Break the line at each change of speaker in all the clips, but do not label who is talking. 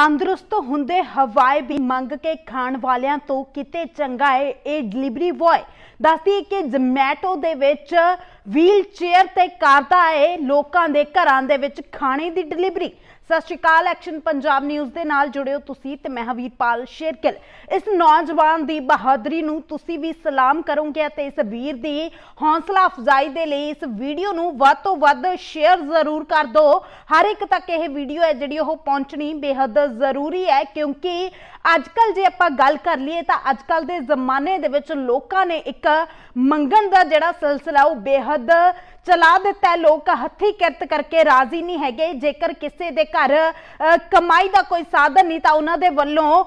ਤੰਦਰੁਸਤ ਹੁੰਦੇ ਹਵਾਏ ਵੀ ਮੰਗ ਕੇ ਖਾਣ ਵਾਲਿਆਂ ਤੋਂ ਕਿਤੇ ਚੰਗਾ ਏ ਇਹ ਡਿਲੀਵਰੀ ਬੋਏ ਦੱਸਦੀ ਕਿ ਜ਼ਮੈਟੋ ਦੇ ਵਿੱਚ ਵੀਲ ਚੇਅਰ ਤੇ ਕਰਦਾ ਏ ਲੋਕਾਂ ਦੇ ਘਰਾਂ ਦੇ ਵਿੱਚ ਖਾਣੇ ਦੀ ਡਿਲੀਵਰੀ ਸਤਿ ਸ਼੍ਰੀ ਅਕਾਲ ਐਕਸ਼ਨ ਪੰਜਾਬ ਨਿਊਜ਼ ਦੇ ਨਾਲ ਜੁੜਿਓ ਤੁਸੀਂ ਤੇ ਮੈਂ ਹਵੀਰਪਾਲ ਸ਼ੇਰਕਿਲ ਇਸ ਨੌਜਵਾਨ ਦੀ ਬਹਾਦਰੀ ਨੂੰ ਤੁਸੀਂ ਵੀ ਸਲਾਮ ਕਰੋਗੇ ਤੇ ਇਸ ਵੀਰ ਦੀ ਹੌਸਲਾ ਅਫਜ਼ਾਈ ਦੇ ਲਈ ਇਸ ਵੀਡੀਓ ਨੂੰ ਵੱਧ ਤੋਂ ਵੱਧ ਸ਼ੇਅਰ ਜ਼ਰੂਰ ਕਰ ਦਿਓ ਹਰ ਇੱਕ ਤੱਕ ਇਹ ਵੀਡੀਓ ਹੈ ਜਿਹੜੀ ਉਹ ਪਹੁੰਚਣੀ ਬੇਹੱਦ ਜ਼ਰੂਰੀ ਹੈ ਕਿਉਂਕਿ ਅੱਜ ਕੱਲ ਜੇ ਆਪਾਂ ਗੱਲ ਕਰ ਲਈਏ ਤਾਂ ਅੱਜ ਕੱਲ ਦੇ ਜ਼ਮਾਨੇ ਦੇ ਵਿੱਚ ਲੋਕਾਂ ਨੇ ਇੱਕ ਮੰਗਣ ਦਾ ਜਿਹੜਾ ਸਿਲਸਿਲਾ ਉਹ ਬੇਹੱਦ ਚਲਾ ਦਿੱਤਾ ਲੋਕ ਹੱਥੀ ਕਿਰਤ ਕਰਕੇ ਰਾਜ਼ੀ ਨਹੀਂ ਹੈਗੇ ਜੇਕਰ ਕਿਸੇ ਦੇ ਘਰ ਕਮਾਈ ਦਾ ਕੋਈ ਸਾਧਨ ਨਹੀਂ ਤਾਂ ਉਹਨਾਂ ਦੇ ਵੱਲੋਂ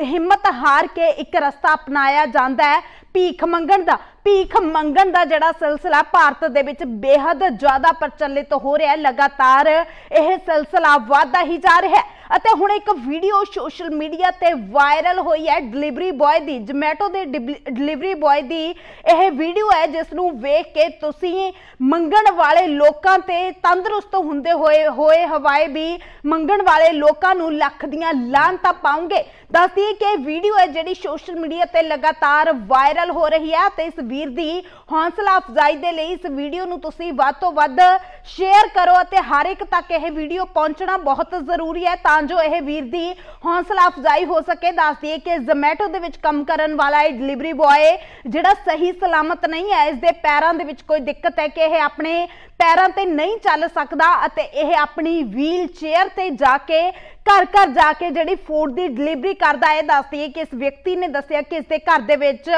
ਹਿੰਮਤ ਹਾਰ ਕੇ ਇੱਕ ਰਸਤਾ ਅਪਣਾਇਆ ਜਾਂਦਾ ਹੈ ਭੀਖ ਮੰਗਣ ਦਾ ਭੀਖ ਮੰਗਣ ਦਾ ਜਿਹੜਾ ਸਿਲਸਿਲਾ ਭਾਰਤ ਦੇ ਵਿੱਚ ਬੇहद ਜ਼ਿਆਦਾ ਪ੍ਰਚਲਿਤ ਹੋ ਰਿਹਾ ਹੈ ਲਗਾਤਾਰ ਇਹ ਸਿਲਸਿਲਾ ਵਧਦਾ ਹੀ ਜਾ ਰਿਹਾ ਹੈ ਅਤੇ ਹੁਣ ਇੱਕ ਵੀਡੀਓ ਸੋਸ਼ਲ ਮੀਡੀਆ ਤੇ ਵਾਇਰਲ ਹੋਈ ਹੈ ਡਿਲੀਵਰੀ ਬॉय ਦੀ ਜਮੈਟੋ ਦੇ ਡਿਲੀਵਰੀ ਬॉय ਦੀ ਇਹ ਵੀਡੀਓ ਹੈ ਜਿਸ ਨੂੰ ਵੇਖ ਕੇ ਤੁਸੀਂ ਮੰਗਣ ਵਾਲੇ ਲੋਕਾਂ ਤੇ ਤੰਦਰੁਸਤ ਹੁੰਦੇ ਹੋਏ ਹੋਏ ਹਵਾਏ ਵੀ ਮੰਗਣ ਵਾਲੇ ਲੋਕਾਂ ਨੂੰ ਲੱਖ ਦੀਆਂ ਲਾਂਤਾਂ ਪਾਉਂਗੇ ਦੱਸਦੀ ਕਿ ਵੀਡੀਓ ਹੈ ਜਿਹੜੀ ਸੋਸ਼ਲ ਮੀਡੀਆ ਤੇ ਲਗਾਤਾਰ ਵਾਇਰਲ ਹੋ ਰਹੀ ਹੈ ਤੇ ਇਸ ਵੀਰ ਦੀ ਹੌਸਲਾ ਅਫਜ਼ਾਈ ਦੇ ਲਈ ਇਸ ਵੀਡੀਓ ਨੂੰ ਤੁਸੀਂ ਵੱਧ ਤੋਂ ਵੱਧ ਸ਼ੇਅਰ ਕਰੋ ਅਤੇ ਹਰ ਇੱਕ ਤੱਕ ਇਹ ਵੀਡੀਓ ਪਹੁੰਚਣਾ ਬਹੁਤ ਜ਼ਰੂਰੀ ਹੈ ਤਾਂ ਜੋ ਇਹ ਵੀਰ ਦੀ ਹੌਸਲਾ ਅਫਜ਼ਾਈ ਹੋ ਸਕੇ ਦੱਸਦੀ ਹੈ ਕਿ ਜ਼ੋਮੈਟੋ ਦੇ ਵਿੱਚ ਕੰਮ ਕਰਨ ਵਾਲਾ ਇਹ ਡਿਲੀਵਰੀ ਬॉय ਜਿਹੜਾ ਸਹੀ ਸਲਾਮਤ ਨਹੀਂ ਹੈ ਇਸ ਦੇ ਪੈਰਾਂ ਦੇ ਵਿੱਚ ਕੋਈ ਦਿੱਕਤ ਹੈ ਕਿ ਇਹ ਆਪਣੇ ਪੈਰਾਂ ਤੇ ਨਹੀਂ ਚੱਲ ਸਕਦਾ ਅਤੇ ਇਹ ਆਪਣੀ ਵੀਲ ਚੇਅਰ ਤੇ ਜਾ ਕੇ ਘਰ ਘਰ ਜਾ ਕੇ ਜਿਹੜੀ ਫੂਡ ਦੀ ਡਿਲੀਵਰੀ ਕਰਦਾ ਹੈ ਦੱਸਦੀ ਹੈ ਕਿ ਇਸ ਵਿਅਕਤੀ ਨੇ ਦੱਸਿਆ ਕਿ ਇਸ ਦੇ ਘਰ ਦੇ ਵਿੱਚ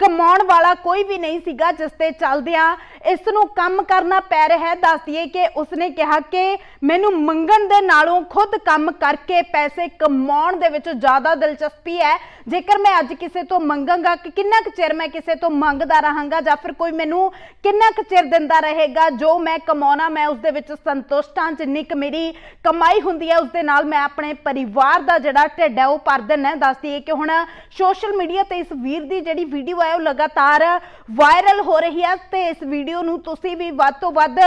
ਕਮਾਉਣ ਵਾਲਾ ਕੋਈ ਵੀ ਨਹੀਂ ਸੀਗਾ ਜਿਸ ਤੇ ਚੱਲਦਿਆਂ ਇਸ ਨੂੰ ਕੰਮ ਕਰਨਾ ਪੈ ਰਿਹਾ ਹੈ ਦੱਸ ਦਈਏ ਕਿ ਉਸਨੇ ਕਿਹਾ ਕਿ ਮੈਨੂੰ ਮੰਗਣ ਦੇ ਨਾਲੋਂ ਖੁਦ ਕੰਮ ਕਰਕੇ ਪੈਸੇ ਕਮਾਉਣ ਦੇ ਵਿੱਚ ਜ਼ਿਆਦਾ ਦਿਲਚਸਪੀ ਹੈ ਜੇਕਰ ਮੈਂ ਅੱਜ ਕਿਸੇ ਤੋਂ ਮੰਗਾਂਗਾ ਕਿ ਕਿੰਨਾ ਕੁ ਚਿਰ ਮੈਂ ਕਿਸੇ ਤੋਂ ਮੰਗਦਾ ਰਹਾਂਗਾ ਜਾਂ ਫਿਰ ਕੋਈ ਮੈਨੂੰ ਕਿੰਨਾ ਕੁ ਚਿਰ ਦਿੰਦਾ ਰਹੇਗਾ ਜੋ ਮੈਂ ਕਮਾਉਣਾ ਮੈਂ ਉਸ ਦੇ ਵਿੱਚ ਸੰਤੁਸ਼ਟਾਂ ਚ ਜਿੰਨੀ ਕੁ ਮੇਰੀ ਕਮਾਈ ਹੁੰਦੀ ਹੈ ਉਸ ਦੇ ਨਾਲ ਮੈਂ ਆਪਣੇ ਪਰਿਵਾਰ ਦਾ ਜਿਹੜਾ ਢਿੱਡ ਹੈ ਉਹ ਭਰ ਦਿੰਨਾ ਦੱਸਦੀ ਹੈ ਕਿ ਹੁਣ ਸੋਸ਼ਲ ਮੀਡੀਆ ਤੇ ਇਸ ਵੀਰ ਦੀ ਜਿਹੜੀ ਵੀਡੀਓ ਹੈ ਉਹ ਲਗਾਤਾਰ ਵਾਇਰਲ ਹੋ ਰਹੀ ਹੈ ਤੇ ਇਸ ਵੀਡੀਓ ਨੂੰ ਤੁਸੀਂ ਵੀ ਵੱਧ ਤੋਂ ਵੱਧ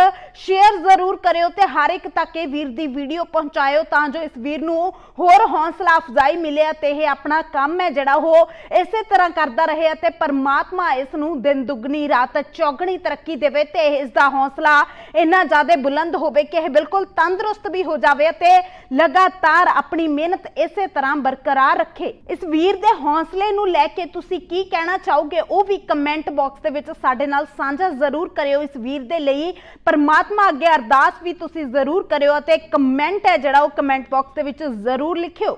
ਸ਼ੇਅਰ ਜ਼ਰੂਰ ਕਰਿਓ ਤੇ ਹਰ ਇੱਕ ਤੱਕ ਇਹ ਵੀਰ ਦੀ ਵੀਡੀਓ ਪਹੁੰਚਾਇਓ ਤਾਂ ਜੋ ਇਸ ਵੀਰ ਨੂੰ ਹੋਰ ਹੌਸਲਾ ਅਫਜ਼ਾਈ ਮਿਲੇ ਤੇ ਇਹ ਆਪਣਾ ਕੰਮ ਹੈ ਜਿਹੜਾ ਉਹ ਇਸੇ ਤਰ੍ਹਾਂ ਕਰਦਾ ਰਹੇ ਤੇ ਪਰਮਾਤਮਾ ਇਸ ਨੂੰ ਦਿਨ ਦੁਗਣੀ ਰਾਤ ਚੌਗਣੀ ਤਰੱਕੀ ਦੇਵੇ ਤੇ ਇਸ ਦਾ ਹੌਸਲਾ ਇੰਨਾ ਜ਼ਿਆਦਾ ਬੁਲੰਦ ਹੋਵੇ ਕਿ ਇਹ ਬਿਲਕੁਲ ਤੰਦਰੁਸਤ ਵੀ ਹੋ ਜਾਵੇ ਤੇ ਲਗਾਤਾਰ ਆਪਣੀ ਮਿਹਨਤ ਇਸੇ ਤਰ੍ਹਾਂ ਬਰਕਰਾਰ ਰੱਖੇ ਇਸ ਵੀਰ ਦੇ ਹੌਸਲੇ ਨੂੰ ਲੈ ਕੇ ਤੁਸੀਂ ਕੀ ਕਹਿਣਾ ਚਾਹੋ ਕਰੋਗੇ ਉਹ ਵੀ ਕਮੈਂਟ ਬਾਕਸ ਦੇ ਵਿੱਚ ਸਾਡੇ ਨਾਲ ਸਾਂਝਾ ਜ਼ਰੂਰ ਕਰਿਓ ਇਸ ਵੀਰ ਦੇ ਲਈ ਪਰਮਾਤਮਾ ਅੱਗੇ ਅਰਦਾਸ ਵੀ ਤੁਸੀਂ ਜ਼ਰੂਰ ਕਰਿਓ ਅਤੇ ਕਮੈਂਟ ਹੈ ਜਿਹੜਾ ਉਹ ਕਮੈਂਟ ਬਾਕਸ ਦੇ ਵਿੱਚ ਜ਼ਰੂਰ ਲਿਖਿਓ